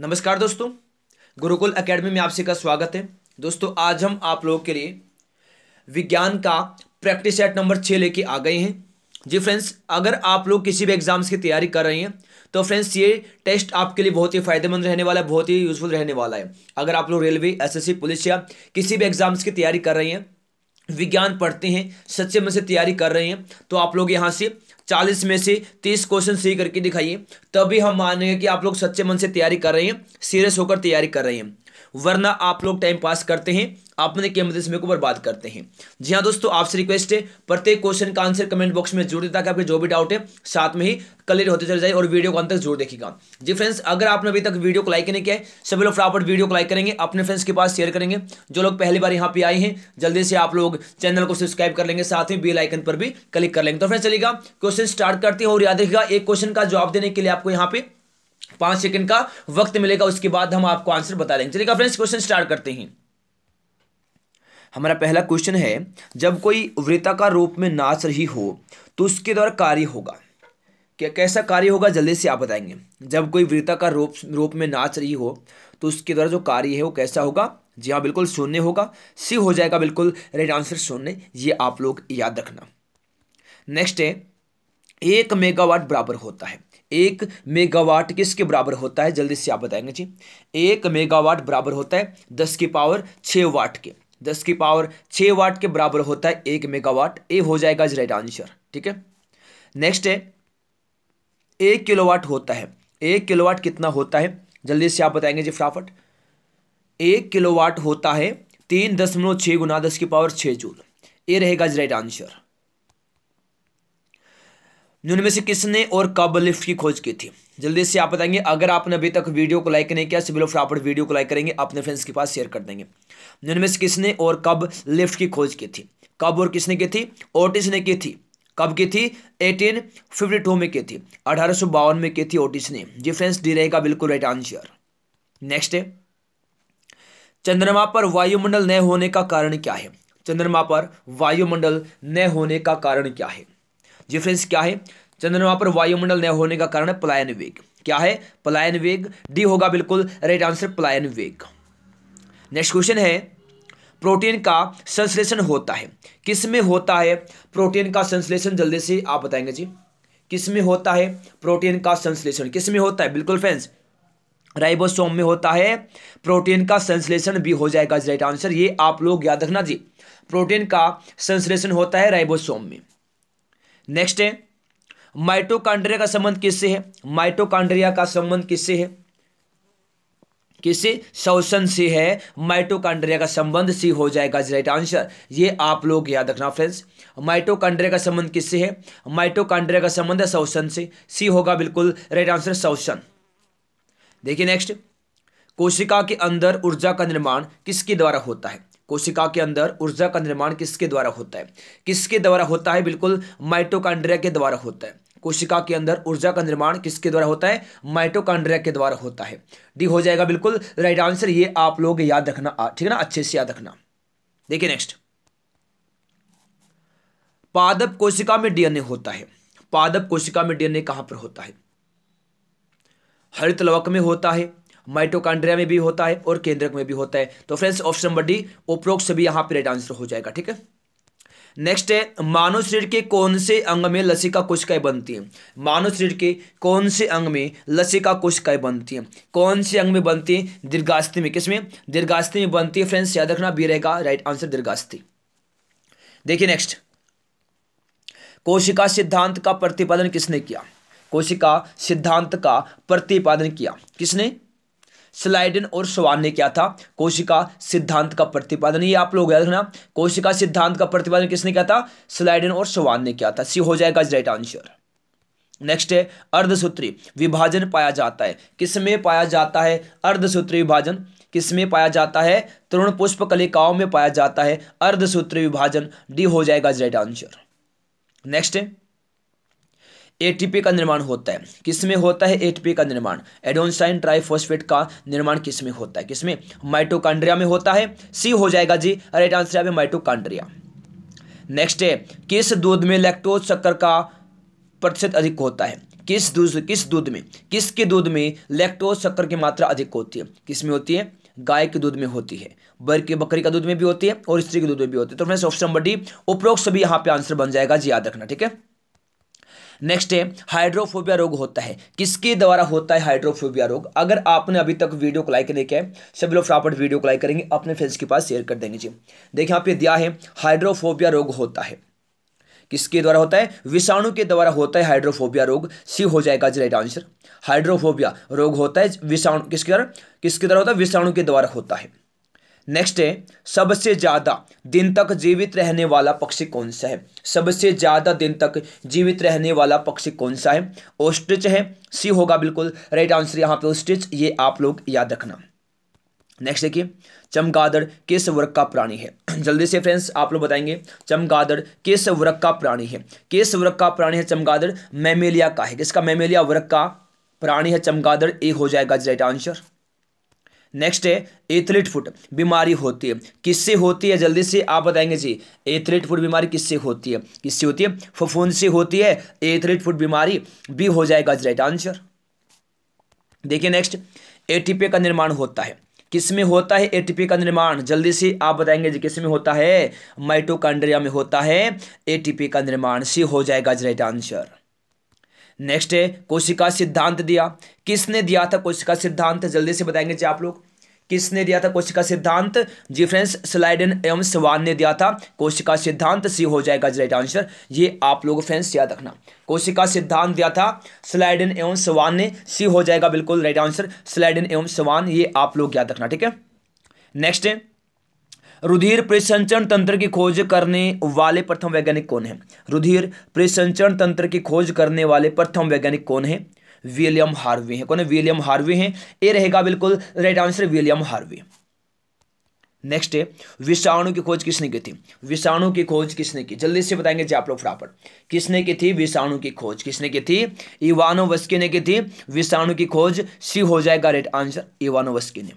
नमस्कार दोस्तों गुरुकुल एकेडमी में आप सभी का स्वागत है दोस्तों आज हम आप लोगों के लिए विज्ञान का प्रैक्टिस सेट नंबर छः लेके आ गए हैं जी फ्रेंड्स अगर आप लोग किसी भी एग्ज़ाम्स की तैयारी कर रहे हैं तो फ्रेंड्स ये टेस्ट आपके लिए बहुत ही फ़ायदेमंद रहने वाला है बहुत ही यूज़फुल रहने वाला है अगर आप लोग रेलवे एसएससी पुलिस या किसी भी एग्ज़ाम्स की तैयारी कर रहे हैं विज्ञान पढ़ते हैं सच्चे मन से तैयारी कर रहे हैं तो आप लोग यहाँ से चालीस में से तीस क्वेश्चन सही करके दिखाइए तभी हम मानेंगे कि आप लोग सच्चे मन से तैयारी कर रहे हैं सीरियस होकर तैयारी कर रहे हैं वरना आप लोग टाइम पास करते हैं आपने के मदद समय को बर्बाद करते हैं जी हाँ दोस्तों आपसे रिक्वेस्ट है प्रत्येक क्वेश्चन का आंसर कमेंट बॉक्स में जोड़ देता ताकि आपके जो भी डाउट है साथ में ही क्लियर होते चले जाए और वीडियो को अंत तक जरूर देखिएगा जी फ्रेंड्स अगर आपने अभी तक वीडियो को लाइक नहीं किया है सभी लोग फटाफट वीडियो को लाइक करेंगे अपने फ्रेंड्स के पास शेयर करेंगे जो लोग पहली बार यहाँ पे आए हैं जल्दी से आप लोग चैनल को सब्सक्राइब कर लेंगे साथ ही बेल आइकन पर भी क्लिक कर लेंगे तो फ्रेंड्स चलेगा क्वेश्चन स्टार्ट करते हैं और याद रखेगा एक क्वेश्चन का जवाब देने के लिए आपको यहाँ पे पांच सेकंड का वक्त मिलेगा उसके बाद हम आपको आंसर बता देंगे चलिए फ्रेंड्स क्वेश्चन स्टार्ट करते हैं हमारा पहला क्वेश्चन है जब कोई का रूप में नाच रही हो तो उसके द्वारा कार्य होगा क्या कैसा कार्य होगा जल्दी से आप बताएंगे जब कोई का रूप रूप में नाच रही हो तो उसके द्वारा जो कार्य है वो कैसा होगा जी हाँ बिल्कुल शून्य होगा सी हो जाएगा बिल्कुल राइट आंसर शून्य ये आप लोग याद रखना नेक्स्ट है एक मेगावाट बराबर होता है एक मेगावाट किसके बराबर होता है जल्दी से आप बताएंगे जी एक मेगावाट बराबर होता है दस की पावर छः वाट के दस की पावर छः वाट के बराबर होता है एक मेगावाट ए हो जाएगा राइट आंसर ठीक है नेक्स्ट है एक किलोवाट होता है एक किलोवाट कितना होता है जल्दी से आप बताएंगे जी फटाफट एक किलोवाट होता है तीन दशमलव छः गुना दस की पावर छः जूल ए रहेगा राइट आंसर उनमें से किसने और कब लिफ्ट की खोज की थी जल्दी से आप बताएंगे अगर आपने अभी तक वीडियो को लाइक नहीं किया सिविल ऑफ वीडियो को लाइक करेंगे अपने फ्रेंड्स के पास शेयर कर देंगे उनमें से किसने और कब लिफ्ट की खोज की थी कब और किसने की थी ओटिस ने की थी कब की थी 1852 में की थी अठारह में की थी ओटिस ने जी फ्रेंड्स डी रहेगा बिल्कुल राइट आंसर नेक्स्ट चंद्रमा पर वायुमंडल न होने का कारण क्या है चंद्रमा पर वायुमंडल न होने का कारण क्या है जी फ्रेंड्स क्या है चंद्रमा पर वायुमंडल न होने का कारण पलायन वेग क्या है पलायन वेग डी होगा बिल्कुल राइट आंसर पलायन वेग नेक्स्ट क्वेश्चन है प्रोटीन का संश्लेषण होता है किस में होता है प्रोटीन का संश्लेषण जल्दी से आप बताएंगे जी किस में होता है प्रोटीन का संश्लेषण किस में होता है बिल्कुल फ्रेंड्स राइबोसोम में होता है प्रोटीन का संश्लेषण भी हो जाएगा राइट आंसर ये आप लोग याद रखना जी प्रोटीन का संश्लेषण होता है राइबोसोम में नेक्स्ट है माइटोकांड्रिया का संबंध किससे है माइटोकांड्रिया का संबंध किससे है किससे शोषण से है माइटोकांड्रिया का संबंध सी हो जाएगा राइट आंसर ये आप लोग याद रखना फ्रेंड्स माइटोकांड्रिया का संबंध किससे है माइटोकांड्रिया का संबंध है शोषण से सी होगा बिल्कुल राइट आंसर शोषण देखिए नेक्स्ट कोशिका के अंदर ऊर्जा का निर्माण किसके द्वारा होता है कोशिका के अंदर ऊर्जा का निर्माण किसके द्वारा होता है किसके द्वारा होता है बिल्कुल माइटोकांड्रिया के द्वारा होता है कोशिका के अंदर ऊर्जा का निर्माण किसके द्वारा होता है माइटोकांड्रिया के द्वारा होता है डी हो जाएगा बिल्कुल राइट आंसर ये आप लोग याद रखना ठीक है ना अच्छे से याद रखना देखिए नेक्स्ट पादप कोशिका में डीएनए होता है पादप कोशिका में डीएनए कहां पर होता है हरित लवक में होता है माइटोकांड्रिया में भी होता है और केंद्रक में भी होता है तो फ्रेंड्स ऑप्शन नंबर डी ओप्रोक्स भी यहां पर राइट आंसर हो जाएगा ठीक है नेक्स्ट है मानव शरीर के कौन से अंग में लसिका कोशिकाएं बनती हैं मानव शरीर के कौन से अंग में लसिका कोशिकाएं बनती हैं कौन से अंग में बनती हैं दीर्घास्थि में किसमें दीर्घास्थी दीर्घास्थि में बनती है फ्रेंड्स याद रखना बी रहेगा राइट आंसर दीर्घास्थि देखिए नेक्स्ट कोशिका सिद्धांत का प्रतिपादन किसने किया कोशिका सिद्धांत का प्रतिपादन किया किसने स्लाइडन और स्वान ने क्या था कोशिका सिद्धांत का प्रतिपादन ये आप लोग याद रखना कोशिका सिद्धांत का प्रतिपादन किसने किया था स्लाइडन और स्वान ने किया था सी हो जाएगा राइट आंसर नेक्स्ट है अर्धसूत्री विभाजन पाया जाता है किसमें पाया जाता है अर्धसूत्री विभाजन किसमें पाया जाता है तरुण पुष्प कलिकाओं में पाया जाता है अर्धसूत्री विभाजन डी हो जाएगा राइट आंसर नेक्स्ट है एटीपी का निर्माण होता है किसमें होता है एटीपी का निर्माण एडोनसाइन ट्राइफोस्फेट का निर्माण किसमें होता है किसमें माइटोकांड्रिया में होता है सी हो जाएगा जी राइट आंसर है माइटोकांड्रिया नेक्स्ट है किस दूध में लैक्टोज शक्कर का प्रतिशत अधिक होता है किस दूध किस दूध में किसके दूध में लैक्टोज शक्कर की मात्रा अधिक होती है किसमें होती है गाय के दूध में होती है बर के बकरी का दूध में भी होती है और स्त्री के दूध में भी होती है तो फ्रेंड्स ऑप्शन नंबर डी उपरोक्त सभी यहाँ पे आंसर बन जाएगा जी याद रखना ठीक है नेक्स्ट है हाइड्रोफोबिया रोग होता है किसके द्वारा होता है हाइड्रोफोबिया रोग अगर आपने अभी तक वीडियो को लाइक नहीं किया है सभी लोग फटाफट वीडियो को लाइक करेंगे अपने फ्रेंड्स के पास शेयर कर देंगे जी देखिए यहाँ पे दिया है हाइड्रोफोबिया रोग होता है किसके द्वारा होता है विषाणु के द्वारा होता है हाइड्रोफोबिया रोग सी हो जाएगा जी राइट आंसर हाइड्रोफोबिया रोग होता है विषाणु किसके द्वारा किसके द्वारा होता है विषाणु के द्वारा होता है नेक्स्ट है सबसे ज़्यादा दिन तक जीवित रहने वाला पक्षी कौन सा है सबसे ज़्यादा दिन तक जीवित रहने वाला पक्षी कौन सा है ओस्ट्रिच है सी होगा बिल्कुल राइट आंसर यहाँ पे ओस्ट्रिच ये आप लोग याद रखना नेक्स्ट देखिए चमगादड़ किस वर्ग का प्राणी है जल्दी से फ्रेंड्स आप लोग बताएंगे चमगादड़ किस वर्ग का प्राणी है किस वर्ग का प्राणी है चमगादड़ मैमेलिया का है किसका मैमेलिया वर्ग का प्राणी है चमगादड़ ए हो जाएगा राइट आंसर नेक्स्ट है एथलीट फुट बीमारी होती है किससे होती है जल्दी से आप बताएंगे जी एथलीट फुट बीमारी किससे होती है किससे होती है फफून से होती है एथलीट फुट बीमारी भी हो जाएगा राइट आंसर देखिए नेक्स्ट एटीपी का निर्माण होता है किस में होता है एटीपी का निर्माण जल्दी से आप बताएंगे जी किस में होता है माइटोकांड्रिया में होता है एटीपी का निर्माण सी हो जाएगा राइट आंसर नेक्स्ट है कोशिका सिद्धांत दिया किसने दिया था कोशिका सिद्धांत जल्दी से बताएंगे जी आप लोग किसने दिया था कोशिका सिद्धांत जी फ्रेंड्स स्लाइडन एवं सवान ने दिया था कोशिका सिद्धांत सी हो जाएगा राइट आंसर ये आप लोग फ्रेंड्स याद रखना कोशिका सिद्धांत दिया था स्लाइडन एवं सवान ने सी हो जाएगा बिल्कुल राइट आंसर स्लाइडन एवं सवान ये आप लोग याद रखना ठीक है नेक्स्ट है रुधिर प्रसंचरण तंत्र की खोज करने वाले प्रथम वैज्ञानिक कौन है रुधिर प्रसंचरण तंत्र की खोज करने वाले प्रथम वैज्ञानिक कौन है विलियम हार्वे है कौन है विलियम हार्वे है ये रहेगा बिल्कुल right answer William Harvey next है विषाणु की खोज किसने की थी विषाणु की खोज किसने की जल्दी से बताएंगे जी आप लोग फटाफट किसने की थी विषाणु की खोज किसने की थी इवानोवस्की ने की थी विषाणु की खोज सी हो जाएगा राइट आंसर इवानोवस्की ने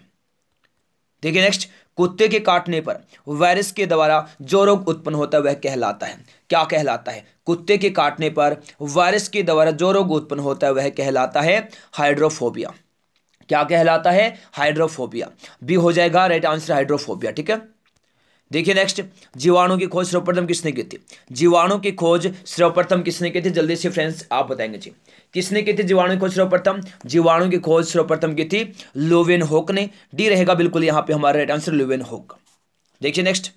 देखिए नेक्स्ट कुत्ते के काटने पर वायरस के द्वारा जो रोग उत्पन्न होता है वह कहलाता है क्या कहलाता है कुत्ते के काटने पर वायरस के द्वारा जो रोग उत्पन्न होता है वह कहलाता है हाइड्रोफोबिया क्या कहलाता है हाइड्रोफोबिया बी हो जाएगा राइट आंसर हाइड्रोफोबिया ठीक है देखिए नेक्स्ट जीवाणु की खोज सर्वप्रथम किसने की थी जीवाणु की खोज सर्वप्रथम किसने की थी जल्दी से फ्रेंड्स आप बताएंगे जी किसने की थी जीवाणु की खोज सर्वप्रथम जीवाणु की खोज सर्वप्रथम की थी लोवेन होक ने डी रहेगा बिल्कुल यहां पे हमारा राइट आंसर लोवेन होक देखिए नेक्स्ट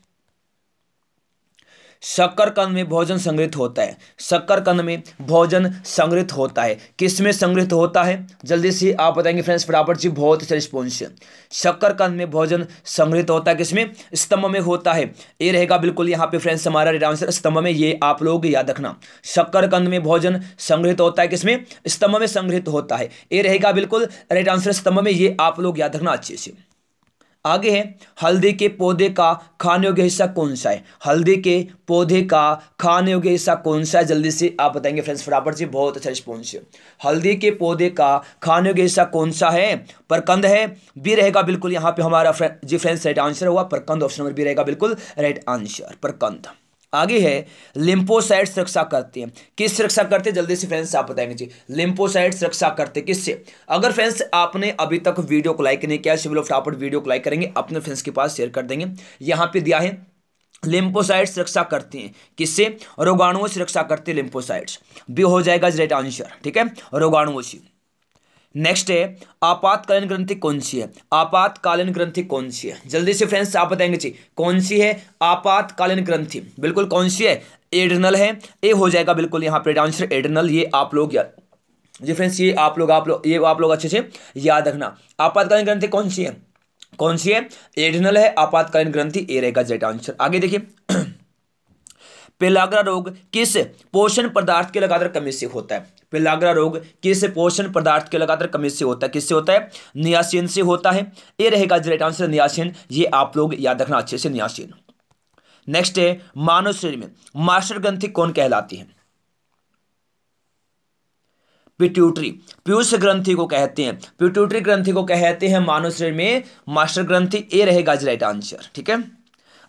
शक्करकंद में भोजन संग्रहित होता है शक्करकंद में भोजन संग्रहित होता है किस में संग्रहित होता है जल्दी से आप बताएंगे फ्रेंड्स फटाफट जी बहुत अच्छा रिस्पॉन्स शक्करकंद में भोजन संग्रहित होता है किसमें स्तंभ में होता है ये रहेगा बिल्कुल यहाँ पे फ्रेंड्स हमारा आंसर स्तंभ में ये आप लोग याद रखना शक्करकंद में भोजन संग्रहित होता है किसमें स्तंभ में संग्रहित होता है ये रहेगा बिल्कुल राइट आंसर स्तंभ में ये आप लोग याद रखना अच्छे से आगे है हल्दी के पौधे का खाने योग्य हिस्सा कौन सा है हल्दी के पौधे का खाने योग्य हिस्सा कौन सा है जल्दी से आप बताएंगे फ्रेंड्स फटाफट से बहुत अच्छा रिस्पॉन्स है हल्दी के पौधे का खाने योग्य हिस्सा कौन सा है परकंद है बी रहेगा बिल्कुल यहाँ पे हमारा जी फ्रेंड्स राइट आंसर हुआ परकंद ऑप्शन नंबर बी रहेगा बिल्कुल राइट आंसर परकंद आगे है लिम्फोसाइट्स रक्षा करते हैं किस रक्षा करते हैं जल्दी से फ्रेंड्स आप बताएंगे जी लिम्फोसाइट्स रक्षा करते किससे अगर फ्रेंड्स आपने अभी तक वीडियो को लाइक नहीं किया सिविल ऑफ फटाफट वीडियो को लाइक करेंगे अपने फ्रेंड्स के पास शेयर कर देंगे यहाँ पे दिया है लिम्फोसाइट्स रक्षा करते हैं किससे रोगाणुओं से रक्षा करते हैं लिम्फोसाइट्स भी हो जाएगा राइट आंसर ठीक है रोगाणुओं से नेक्स्ट है आपातकालीन ग्रंथि कौन सी है आपातकालीन ग्रंथि कौन सी है जल्दी से फ्रेंड्स आप बताएंगे जी कौन सी है आपातकालीन ग्रंथि बिल्कुल कौन सी है एडनल है ए हो जाएगा बिल्कुल यहाँ पर आंसर एडनल ये आप लोग या जी फ्रेंड्स ये आप लोग आप लोग ये आप लोग अच्छे से याद रखना आपातकालीन ग्रंथि कौन सी है कौन सी है एडनल है आपातकालीन ग्रंथि ए रहेगा जेट आंसर आगे देखिए पेलाग्रा रोग किस पोषण पदार्थ के लगातार कमी से होता है पेलाग्रा रोग किस पोषण पदार्थ के लगातार कमी से होता है किससे होता है नियासिन से होता है ये रहेगा राइट आंसर नियासिन ये आप लोग याद रखना अच्छे से नियासिन नेक्स्ट है मानव शरीर में मास्टर ग्रंथि कौन कहलाती है पिट्यूटरी पीयूष ग्रंथि को कहते हैं पिट्यूटरी ग्रंथि को कहते हैं मानव शरीर में मास्टर ग्रंथि ए रहेगा राइट आंसर ठीक है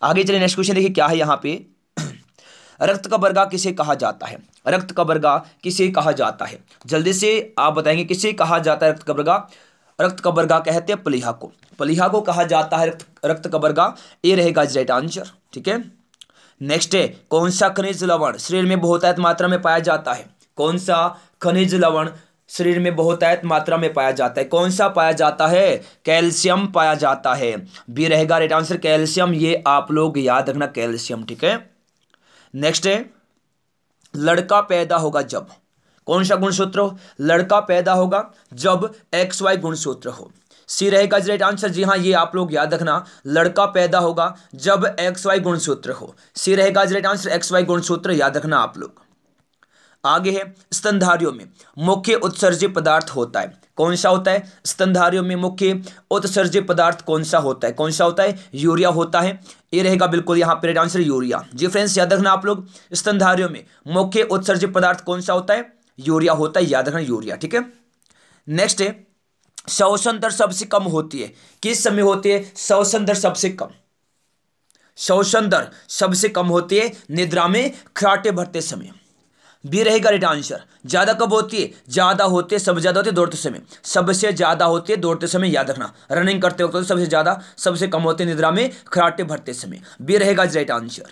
आगे चलिए नेक्स्ट क्वेश्चन देखिए क्या है यहाँ पे रक्त का किसे कहा जाता है रक्त का किसे कहा जाता है जल्दी से आप बताएंगे किसे कहा जाता है रक्त का रक्त का कहते हैं पलिहा को पलिहा को कहा जाता है रक्त रक्त का बर्गा ये रहेगा राइट आंसर ठीक है नेक्स्ट है कौन सा खनिज लवण शरीर में आयत मात्रा में पाया जाता है कौन सा खनिज लवण शरीर में आयत मात्रा में पाया जाता है कौन सा पाया जाता है कैल्शियम पाया जाता है बी रहेगा राइट आंसर कैल्शियम ये आप लोग याद रखना कैल्शियम ठीक है नेक्स्ट है लड़का पैदा होगा जब कौन सा गुणसूत्र हो लड़का पैदा होगा जब एक्स वाई गुणसूत्र हो सी रहेगा राइट आंसर जी हाँ ये आप लोग याद रखना लड़का पैदा होगा जब एक्स वाई गुणसूत्र हो सी रहेगा राइट आंसर एक्स वाई गुणसूत्र याद रखना आप लोग आगे है स्तनधारियों में मुख्य उत्सर्जित पदार्थ होता है कौन सा होता है स्तनधारियों में मुख्य उत्सर्जित पदार्थ कौन सा होता है कौन सा होता है यूरिया होता है ये रहेगा बिल्कुल यहाँ पर आंसर यूरिया जी फ्रेंड्स याद रखना आप लोग स्तनधारियों में मुख्य उत्सर्जित पदार्थ कौन सा होता है यूरिया होता है याद रखना यूरिया ठीक है नेक्स्ट है शोषण दर सबसे कम होती है किस समय होती है शोषण दर सबसे कम शोषण दर सबसे कम होती है निद्रा में खराटे भरते समय बी रहेगा राइट आंसर ज़्यादा कब होती है ज़्यादा होते सबसे ज़्यादा होते दौड़ते समय सबसे ज़्यादा होती है दौड़ते समय याद रखना रनिंग करते वक्त तो सबसे ज़्यादा सबसे कम होते निद्रा में खराटे भरते समय बी रहेगा राइट आंसर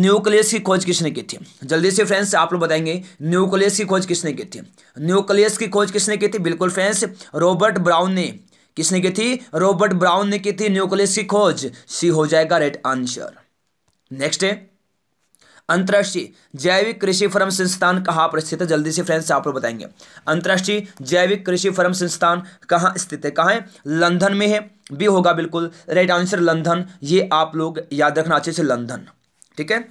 न्यूक्लियस की खोज किसने की थी जल्दी से फ्रेंड्स आप लोग बताएंगे न्यूक्लियस की खोज किसने की थी न्यूक्लियस की खोज किसने की थी बिल्कुल फ्रेंड्स रॉबर्ट ब्राउन ने किसने की थी रॉबर्ट ब्राउन ने की थी न्यूक्लियस की खोज सी हो जाएगा राइट आंसर नेक्स्ट है अंतर्राष्ट्रीय जैविक कृषि फर्म संस्थान कहाँ पर स्थित है जल्दी से फ्रेंड्स आप लोग बताएंगे अंतर्राष्ट्रीय जैविक कृषि फर्म संस्थान कहाँ स्थित है कहाँ है लंदन में है भी होगा बिल्कुल राइट आंसर लंदन ये आप लोग याद रखना अच्छे से लंदन ठीक है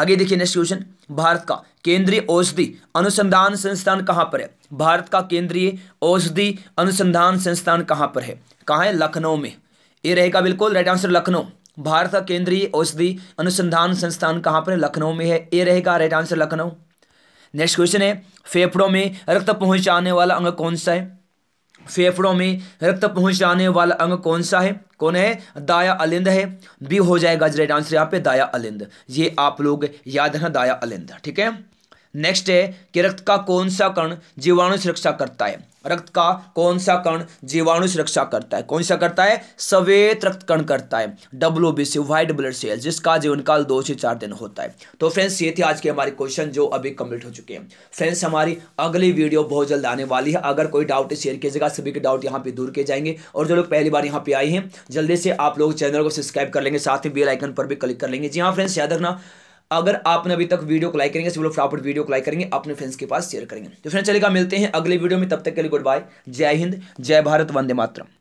आगे देखिए नेक्स्ट क्वेश्चन भारत का केंद्रीय औषधि अनुसंधान संस्थान कहाँ पर है भारत का केंद्रीय औषधि अनुसंधान संस्थान कहाँ पर है कहाँ है लखनऊ में ये रहेगा बिल्कुल राइट आंसर लखनऊ भारत का केंद्रीय औषधि अनुसंधान संस्थान कहाँ पर लखनऊ में है ए रहेगा right answer Lucknow next question है फेफड़ों में रक्त पहुंचाने वाला अंग कौन सा है फेफड़ों में रक्त पहुंचाने वाला अंग कौन सा है कौन है दाया अलिंद है बी हो जाएगा राइट आंसर यहाँ पे दाया अलिंद ये आप लोग याद रखना दाया अलिंद ठीक है नेक्स्ट है कि रक्त का कौन सा कण जीवाणु सुरक्षा करता है रक्त का कौन सा कण जीवाणु सुरक्षा करता है कौन सा करता है सवेत रक्त कण करता है W B C white blood cell जिसका जीवन काल दो से चार दिन होता है तो फ्रेंड्स ये थे आज के हमारे क्वेश्चन जो अभी कंप्लीट हो चुके हैं फ्रेंड्स हमारी अगली वीडियो बहुत जल्द आने वाली है अगर कोई डाउट शेयर कीजिएगा सभी के डाउट यहाँ पे दूर किए जाएंगे और जो लोग पहली बार यहाँ पे आए हैं जल्दी से आप लोग चैनल को सब्सक्राइब कर लेंगे साथ ही बेल आइकन पर भी क्लिक कर लेंगे जी हाँ फ्रेंड्स याद रखना अगर आपने अभी तक वीडियो को लाइक करेंगे सभी लोग फटाफट वीडियो को लाइक करेंगे अपने फ्रेंड्स के पास शेयर करेंगे तो फ्रेंड चलेगा मिलते हैं अगले वीडियो में तब तक के लिए गुड बाय जय हिंद जय भारत वंदे मातरम